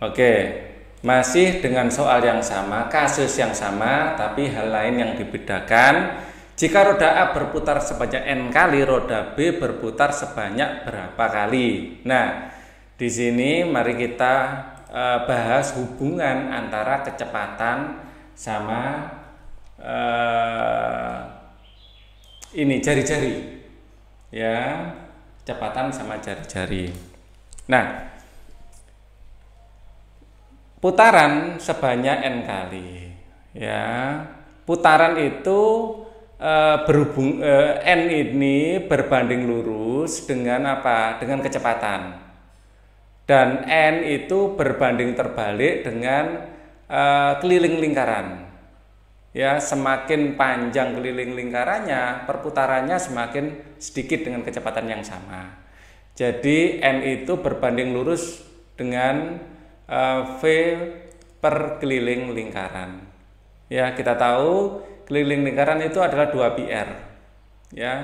Oke, masih dengan soal yang sama, kasus yang sama, tapi hal lain yang dibedakan. Jika roda A berputar sebanyak n kali, roda B berputar sebanyak berapa kali? Nah, di sini mari kita e, bahas hubungan antara kecepatan sama e, ini jari-jari. Ya, kecepatan sama jari-jari. Nah, putaran sebanyak n kali ya putaran itu e, berhubung e, n ini berbanding lurus dengan apa dengan kecepatan dan n itu berbanding terbalik dengan e, keliling lingkaran ya semakin panjang keliling lingkarannya perputarannya semakin sedikit dengan kecepatan yang sama jadi n itu berbanding lurus dengan V eh, per keliling lingkaran. Ya, kita tahu keliling lingkaran itu adalah 2 pi R. Ya,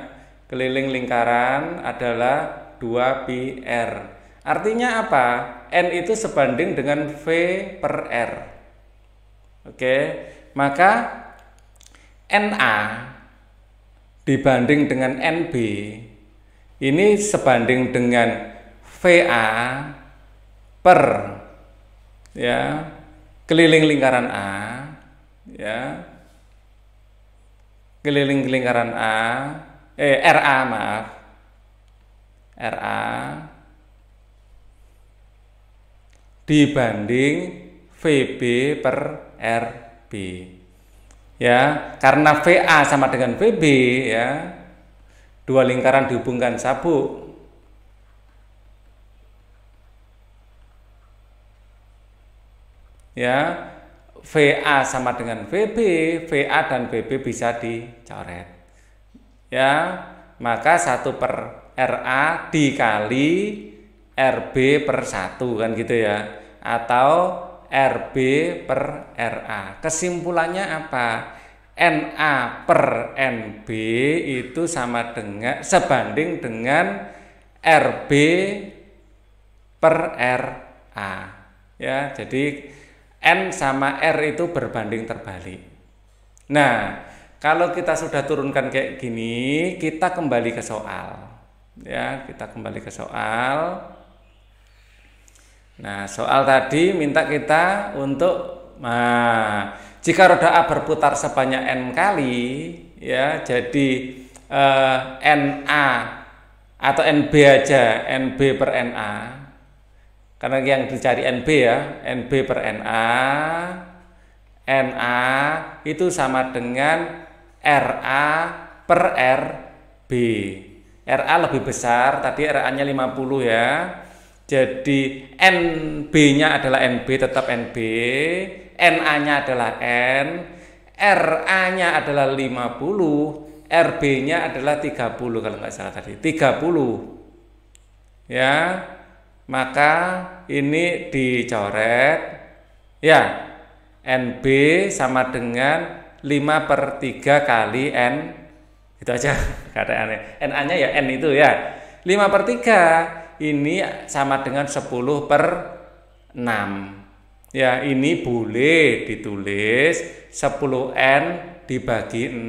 keliling lingkaran adalah 2 pi R. Artinya apa? N itu sebanding dengan V per R. Oke, maka NA dibanding dengan NB ini sebanding dengan VA per ya keliling lingkaran A ya keliling lingkaran A eh RA maaf RA dibanding VB per RB ya karena VA sama dengan VB ya dua lingkaran dihubungkan sabuk ya VA sama dengan VB, VA dan VB bisa dicoret. Ya, maka 1 per RA dikali RB per 1 kan gitu ya. Atau RB per RA. Kesimpulannya apa? NA per NB itu sama dengan sebanding dengan RB per RA. Ya, jadi N sama R itu berbanding terbalik. Nah, kalau kita sudah turunkan kayak gini, kita kembali ke soal. Ya, kita kembali ke soal. Nah, soal tadi minta kita untuk nah, jika roda A berputar sebanyak N kali, ya, jadi eh, NA atau NB aja, NB per NA karena yang dicari NB ya, NB per NA, NA itu sama dengan RA per RB. RA lebih besar, tadi RA-nya 50 ya. Jadi NB-nya adalah NB, tetap NB. NA-nya adalah N. RA-nya adalah 50, RB-nya adalah 30 kalau nggak salah tadi. 30. Ya maka ini dicoret ya NB sama dengan 5 per 3 kali N itu aja kata aneh NA nya ya N itu ya 5 per 3 ini sama dengan 10 per 6 ya ini boleh ditulis 10N dibagi 6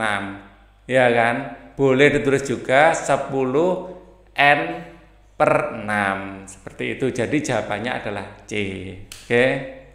ya kan boleh ditulis juga 10N per 6 seperti itu jadi jawabannya adalah C oke okay?